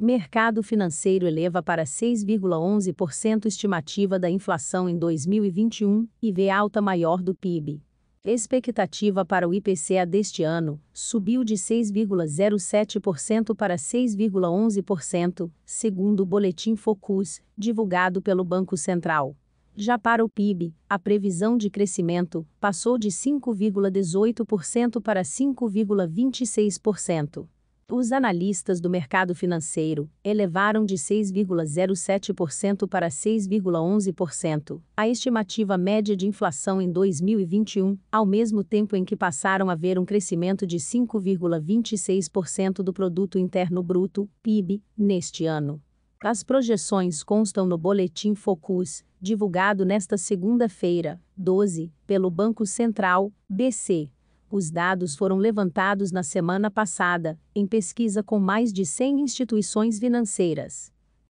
Mercado financeiro eleva para 6,11% estimativa da inflação em 2021 e vê alta maior do PIB. Expectativa para o IPCA deste ano subiu de 6,07% para 6,11%, segundo o boletim Focus, divulgado pelo Banco Central. Já para o PIB, a previsão de crescimento passou de 5,18% para 5,26%. Os analistas do mercado financeiro elevaram de 6,07% para 6,11% a estimativa média de inflação em 2021, ao mesmo tempo em que passaram a ver um crescimento de 5,26% do produto interno bruto (PIB) neste ano. As projeções constam no boletim Focus, divulgado nesta segunda-feira, 12, pelo Banco Central (BC). Os dados foram levantados na semana passada, em pesquisa com mais de 100 instituições financeiras.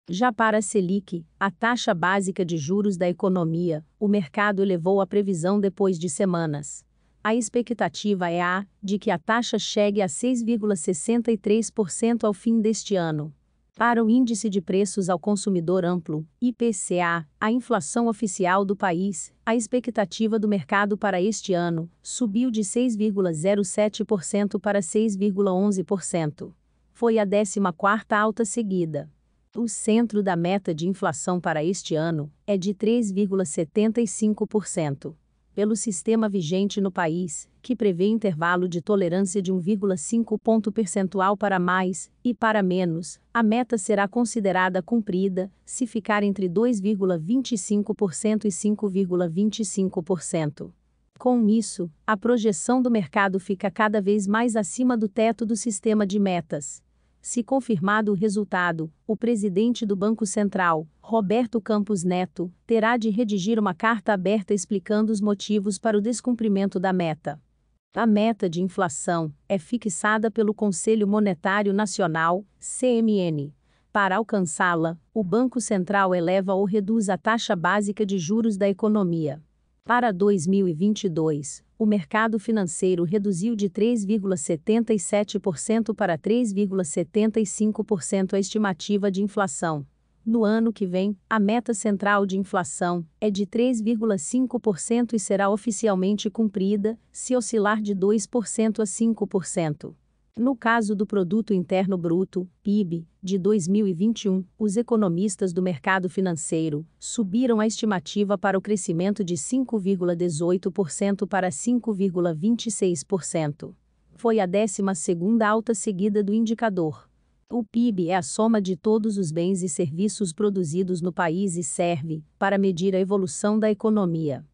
Já para a Selic, a taxa básica de juros da economia, o mercado elevou a previsão depois de semanas. A expectativa é a de que a taxa chegue a 6,63% ao fim deste ano. Para o Índice de Preços ao Consumidor Amplo, IPCA, a inflação oficial do país, a expectativa do mercado para este ano subiu de 6,07% para 6,11%. Foi a 14ª alta seguida. O centro da meta de inflação para este ano é de 3,75%. Pelo sistema vigente no país, que prevê intervalo de tolerância de 1,5 ponto percentual para mais e para menos, a meta será considerada cumprida se ficar entre 2,25% e 5,25%. Com isso, a projeção do mercado fica cada vez mais acima do teto do sistema de metas. Se confirmado o resultado, o presidente do Banco Central, Roberto Campos Neto, terá de redigir uma carta aberta explicando os motivos para o descumprimento da meta. A meta de inflação é fixada pelo Conselho Monetário Nacional, CMN. Para alcançá-la, o Banco Central eleva ou reduz a taxa básica de juros da economia. Para 2022, o mercado financeiro reduziu de 3,77% para 3,75% a estimativa de inflação. No ano que vem, a meta central de inflação é de 3,5% e será oficialmente cumprida, se oscilar de 2% a 5%. No caso do Produto Interno Bruto, PIB, de 2021, os economistas do mercado financeiro subiram a estimativa para o crescimento de 5,18% para 5,26%. Foi a 12ª alta seguida do indicador. O PIB é a soma de todos os bens e serviços produzidos no país e serve para medir a evolução da economia.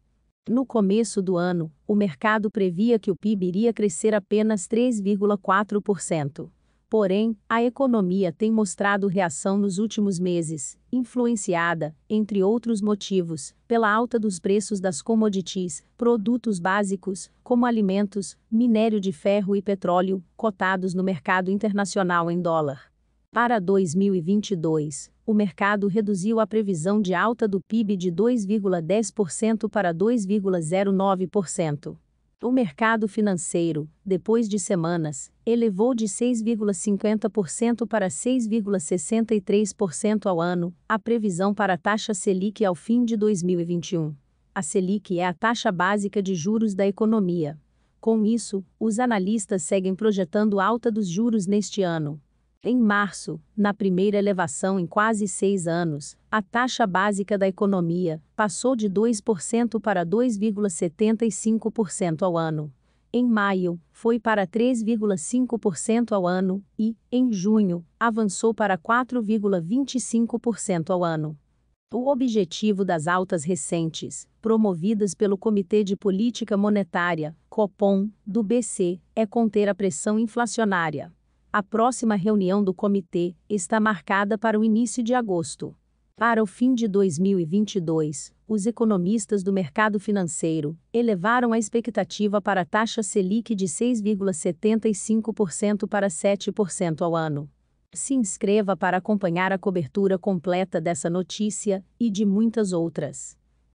No começo do ano, o mercado previa que o PIB iria crescer apenas 3,4%. Porém, a economia tem mostrado reação nos últimos meses, influenciada, entre outros motivos, pela alta dos preços das commodities, produtos básicos, como alimentos, minério de ferro e petróleo, cotados no mercado internacional em dólar. Para 2022, o mercado reduziu a previsão de alta do PIB de 2,10% para 2,09%. O mercado financeiro, depois de semanas, elevou de 6,50% para 6,63% ao ano a previsão para a taxa Selic ao fim de 2021. A Selic é a taxa básica de juros da economia. Com isso, os analistas seguem projetando alta dos juros neste ano, em março, na primeira elevação em quase seis anos, a taxa básica da economia passou de 2% para 2,75% ao ano. Em maio, foi para 3,5% ao ano e, em junho, avançou para 4,25% ao ano. O objetivo das altas recentes, promovidas pelo Comitê de Política Monetária, COPOM, do BC, é conter a pressão inflacionária. A próxima reunião do comitê está marcada para o início de agosto. Para o fim de 2022, os economistas do mercado financeiro elevaram a expectativa para a taxa Selic de 6,75% para 7% ao ano. Se inscreva para acompanhar a cobertura completa dessa notícia e de muitas outras.